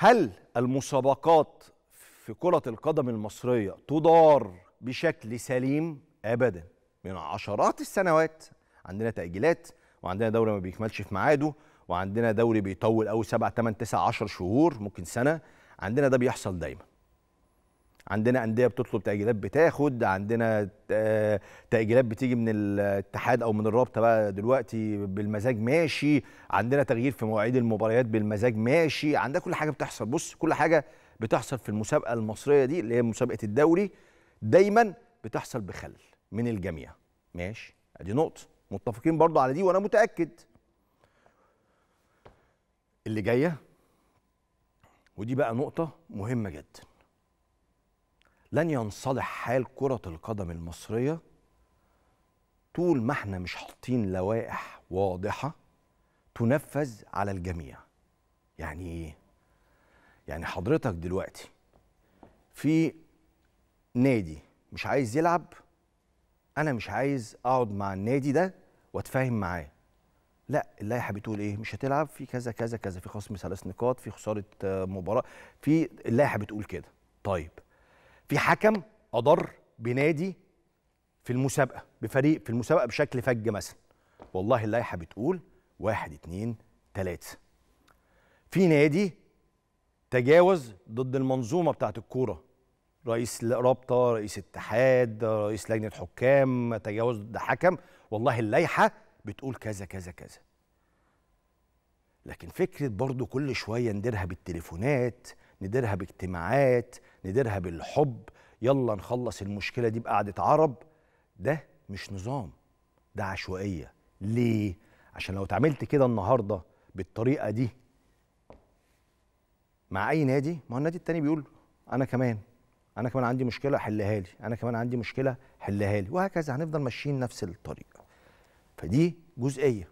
هل المسابقات في كرة القدم المصرية تدار بشكل سليم؟ أبدا من عشرات السنوات عندنا تأجيلات وعندنا دوري ما بيكملش في ميعاده وعندنا دوري بيطول قوي 7 8 9 10 شهور ممكن سنة عندنا ده بيحصل دايما عندنا انديه بتطلب تاجيلات بتاخد عندنا تاجيلات بتيجي من الاتحاد او من الرابطه بقى دلوقتي بالمزاج ماشي عندنا تغيير في مواعيد المباريات بالمزاج ماشي عندنا كل حاجه بتحصل بص كل حاجه بتحصل في المسابقه المصريه دي اللي هي مسابقه الدوري دايما بتحصل بخل من الجميع ماشي ادي نقطه متفقين برضو على دي وانا متاكد اللي جايه ودي بقى نقطه مهمه جدا لن ينصلح حال كرة القدم المصرية طول ما احنا مش حاطين لوائح واضحة تنفذ على الجميع يعني ايه؟ يعني حضرتك دلوقتي في نادي مش عايز يلعب انا مش عايز اقعد مع النادي ده واتفاهم معاه لا اللائحه بتقول ايه مش هتلعب في كذا كذا كذا في خصم ثلاث نقاط في خساره آه، مباراه في اللائحه بتقول كده طيب في حكم اضر بنادي في المسابقه بفريق في المسابقه بشكل فج مثلا والله اللائحه بتقول واحد اتنين تلاته في نادي تجاوز ضد المنظومه بتاعه الكوره رئيس رابطه رئيس اتحاد رئيس لجنه حكام تجاوز ضد حكم والله اللائحه بتقول كذا كذا كذا لكن فكره برضو كل شويه نديرها بالتليفونات نديرها باجتماعات نديرها بالحب يلا نخلص المشكلة دي بقعدة عرب ده مش نظام ده عشوائية ليه؟ عشان لو اتعملت كده النهاردة بالطريقة دي مع أي نادي ما هو النادي التاني بيقول أنا كمان أنا كمان عندي مشكلة حلها لي أنا كمان عندي مشكلة حلها لي وهكذا هنفضل ماشيين نفس الطريق فدي جزئية